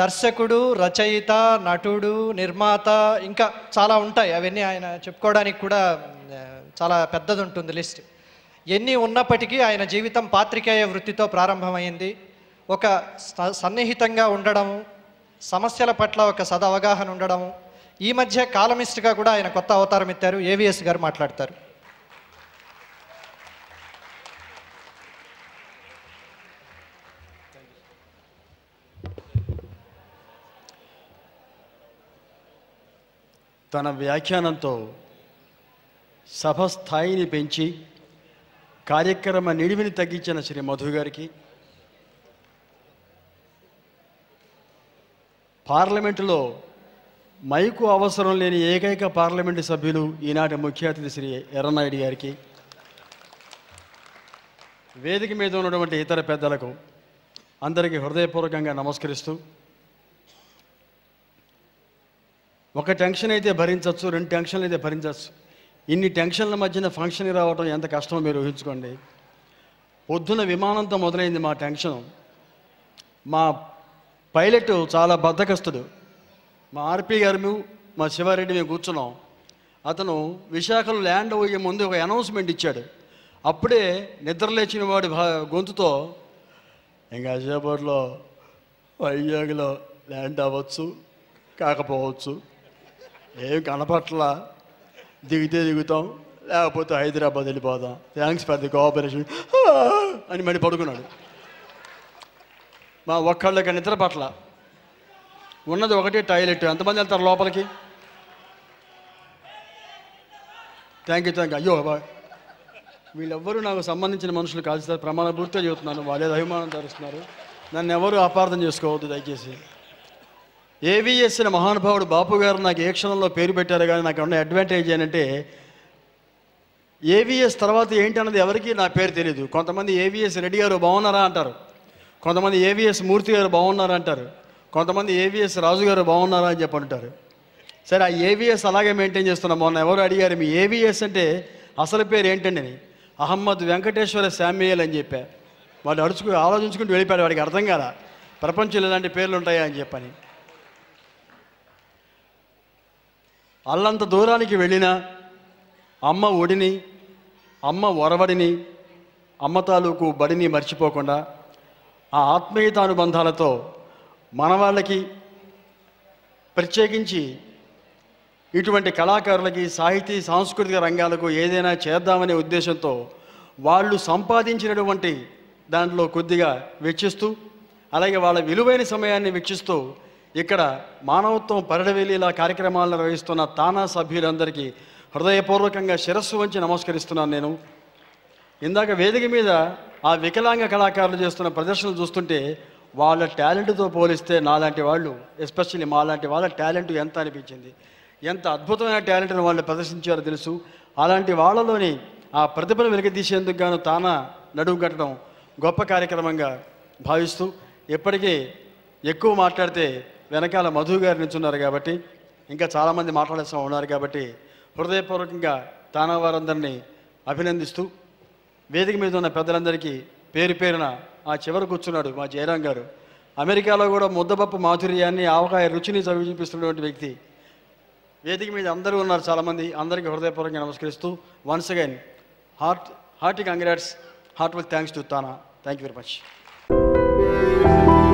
దర్శకుడు రచయిత నటుడు నిర్మాత ఇంకా చాలా ఉంటాయి అవన్నీ ఆయన చెప్పుకోవడానికి కూడా చాలా పెద్దది ఉంటుంది లిస్ట్ ఎన్ని ఉన్నప్పటికీ ఆయన జీవితం పాత్రికేయ వృత్తితో ప్రారంభమైంది ఒక సన్నిహితంగా ఉండడం సమస్యల పట్ల ఒక సదవగాహన ఉండడం ఈ మధ్య కాలమిస్ట్గా కూడా ఆయన కొత్త అవతారం ఎత్తారు ఏవిఎస్ గారు మాట్లాడతారు తన వ్యాఖ్యానంతో సభ స్థాయిని పెంచి కార్యక్రమ నిడివిని తగ్గించిన శ్రీ మధు గారికి పార్లమెంటులో మైకు అవసరం లేని ఏకైక పార్లమెంటు సభ్యులు ఈనాటి ముఖ్య అతిథి శ్రీ ఎర్రనాయుడు గారికి వేదిక మీద ఉన్నటువంటి ఇతర పెద్దలకు అందరికీ హృదయపూర్వకంగా నమస్కరిస్తూ ఒక టెన్షన్ అయితే భరించవచ్చు రెండు టెన్షన్లు అయితే భరించవచ్చు ఇన్ని టెన్షన్ల మధ్యన ఫంక్షన్ రావడం ఎంత కష్టమో మీరు ఊహించుకోండి పొద్దున విమానంతో మొదలైంది మా టెన్షన్ మా పైలట్ చాలా బద్దకస్తుడు మా ఆర్పి గారు మా శివారెడ్డి మేము కూర్చున్నాం అతను విశాఖలో ల్యాండ్ అయ్యే ముందు ఒక అనౌన్స్మెంట్ ఇచ్చాడు అప్పుడే నిద్రలేచిన వాడి గొంతుతో ఇంకా హైదరాబాద్లో వైజాగ్లో ల్యాండ్ అవ్వచ్చు కాకపోవచ్చు ఏం కనపట్లా దిగితే దిగుతాం లేకపోతే హైదరాబాద్ వెళ్ళిపోదాం థ్యాంక్స్ ఫర్ ది కోఆపరేషన్ అని మళ్ళీ పడుకున్నాడు మా ఒక్కళ్ళకి నిద్ర పట్ల ఉన్నది ఒకటే టాయిలెట్ ఎంతమంది వెళ్తారు లోపలికి థ్యాంక్ యూ థ్యాంక్ అయ్యో బాయ్ వీళ్ళెవ్వరూ నాకు సంబంధించిన మనుషులు కాదు సార్ ప్రమాణ పూర్తిగా చెబుతున్నాను వాళ్ళే అభిమానం ధరిస్తున్నారు నన్ను ఎవరు అపార్థం చేసుకోవద్దు దయచేసి ఏవిఎస్సిన మహానుభావుడు బాపు గారు నాకు ఏ క్షణంలో పేరు పెట్టారు కానీ నాకు ఉన్న అడ్వాంటేజ్ ఏంటంటే ఏవిఎస్ తర్వాత ఏంటి అన్నది ఎవరికి నా పేరు తెలియదు కొంతమంది ఏవిఎస్ రెడ్డి గారు బాగున్నారా అంటారు కొంతమంది ఏవిఎస్ మూర్తి గారు బాగున్నారా అంటారు కొంతమంది ఏవిఎస్ రాజు గారు బాగున్నారా అని చెప్పంటారు సరే ఆ ఏవిఎస్ అలాగే మెయింటైన్ చేస్తున్నాం మొన్న ఎవరు అడిగారు మీ ఏవిఎస్ అంటే అసలు పేరు ఏంటండి అని అహమ్మద్ వెంకటేశ్వర శామ్యల్ అని చెప్పా వాళ్ళు అడుచుకు ఆలోచించుకుంటూ వెళ్ళిపోయాడు వాడికి అర్థం కాదా ప్రపంచంలో ఇలాంటి పేర్లు ఉంటాయా అని చెప్పని అల్లంత దూరానికి వెళ్ళిన అమ్మ ఒడిని అమ్మ ఒరవడిని అమ్మ తాలూకు బడిని మర్చిపోకుండా ఆ ఆత్మీయత అనుబంధాలతో మన వాళ్ళకి ప్రత్యేకించి ఇటువంటి కళాకారులకి సాహితీ సాంస్కృతిక రంగాలకు ఏదైనా చేద్దామనే ఉద్దేశంతో వాళ్ళు సంపాదించినటువంటి దాంట్లో కొద్దిగా వెచ్చిస్తూ అలాగే వాళ్ళ విలువైన సమయాన్ని వెచ్చిస్తూ ఇక్కడ మానవత్వం పరిడవేలిలా కార్యక్రమాలను నిర్వహిస్తున్న తానా సభ్యులందరికీ హృదయపూర్వకంగా శిరస్సు వంచి నమస్కరిస్తున్నాను నేను ఇందాక వేదిక మీద ఆ వికలాంగ కళాకారులు చేస్తున్న ప్రదర్శనలు చూస్తుంటే వాళ్ళ టాలెంట్తో పోలిస్తే నాలాంటి వాళ్ళు ఎస్పెషల్లీ మాలాంటి వాళ్ళ టాలెంట్ ఎంత అనిపించింది ఎంత అద్భుతమైన టాలెంట్ను వాళ్ళు ప్రదర్శించారో తెలుసు అలాంటి వాళ్ళలోని ఆ ప్రతిభను వెలికితీసేందుకు గాను తానా నడువు కట్టడం గొప్ప కార్యక్రమంగా భావిస్తూ ఎప్పటికీ ఎక్కువ మాట్లాడితే వెనకాల మధు గారు నిల్చున్నారు కాబట్టి ఇంకా చాలామంది మాట్లాడేస్తూ ఉన్నారు కాబట్టి హృదయపూర్వకంగా తానా వారందరినీ అభినందిస్తూ వేదిక మీద ఉన్న పెద్దలందరికీ పేరు పేరున ఆ చివరి కూర్చున్నాడు మా జయరాం గారు అమెరికాలో కూడా ముద్దపప్పు మాధుర్యాన్ని ఆవకాయ రుచిని చవి చూపిస్తున్నటువంటి వ్యక్తి వేదిక మీద అందరూ ఉన్నారు చాలామంది అందరికీ హృదయపూర్వకంగా నమస్కరిస్తూ once again heart hearty congrats heartful thanks to TANA thank you very much